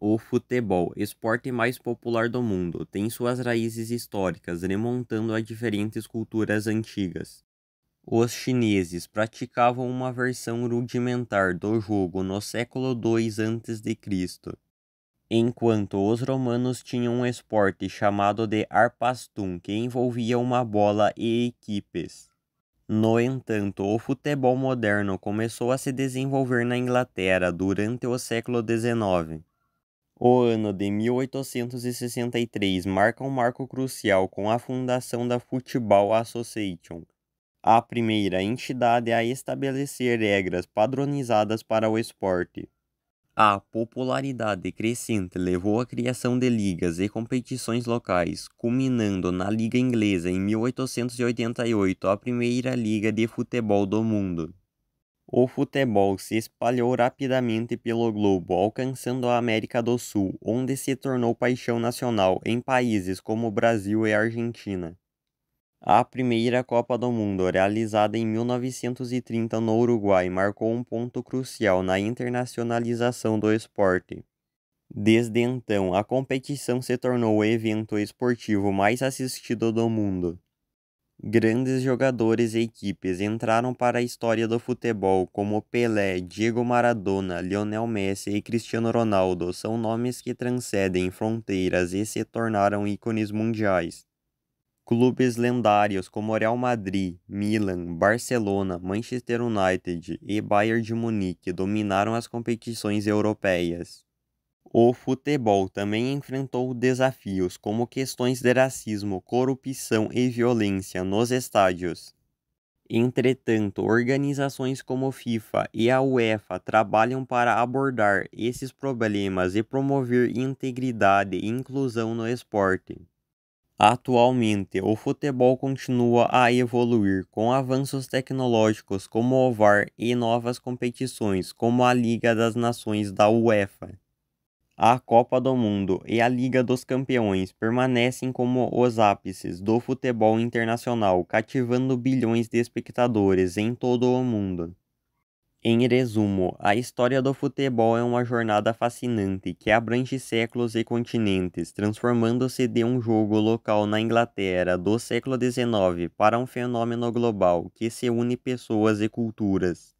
O futebol, esporte mais popular do mundo, tem suas raízes históricas remontando a diferentes culturas antigas. Os chineses praticavam uma versão rudimentar do jogo no século II a.C., enquanto os romanos tinham um esporte chamado de arpastum, que envolvia uma bola e equipes. No entanto, o futebol moderno começou a se desenvolver na Inglaterra durante o século XIX. O ano de 1863 marca um marco crucial com a fundação da Football Association, a primeira entidade a estabelecer regras padronizadas para o esporte. A popularidade crescente levou à criação de ligas e competições locais, culminando na Liga Inglesa em 1888, a primeira liga de futebol do mundo. O futebol se espalhou rapidamente pelo globo, alcançando a América do Sul, onde se tornou paixão nacional em países como Brasil e Argentina. A primeira Copa do Mundo, realizada em 1930 no Uruguai, marcou um ponto crucial na internacionalização do esporte. Desde então, a competição se tornou o evento esportivo mais assistido do mundo. Grandes jogadores e equipes entraram para a história do futebol, como Pelé, Diego Maradona, Lionel Messi e Cristiano Ronaldo, são nomes que transcendem fronteiras e se tornaram ícones mundiais. Clubes lendários como Real Madrid, Milan, Barcelona, Manchester United e Bayern de Munique dominaram as competições europeias. O futebol também enfrentou desafios como questões de racismo, corrupção e violência nos estádios. Entretanto, organizações como FIFA e a UEFA trabalham para abordar esses problemas e promover integridade e inclusão no esporte. Atualmente, o futebol continua a evoluir com avanços tecnológicos como o VAR e novas competições como a Liga das Nações da UEFA. A Copa do Mundo e a Liga dos Campeões permanecem como os ápices do futebol internacional, cativando bilhões de espectadores em todo o mundo. Em resumo, a história do futebol é uma jornada fascinante que abrange séculos e continentes, transformando-se de um jogo local na Inglaterra do século XIX para um fenômeno global que se une pessoas e culturas.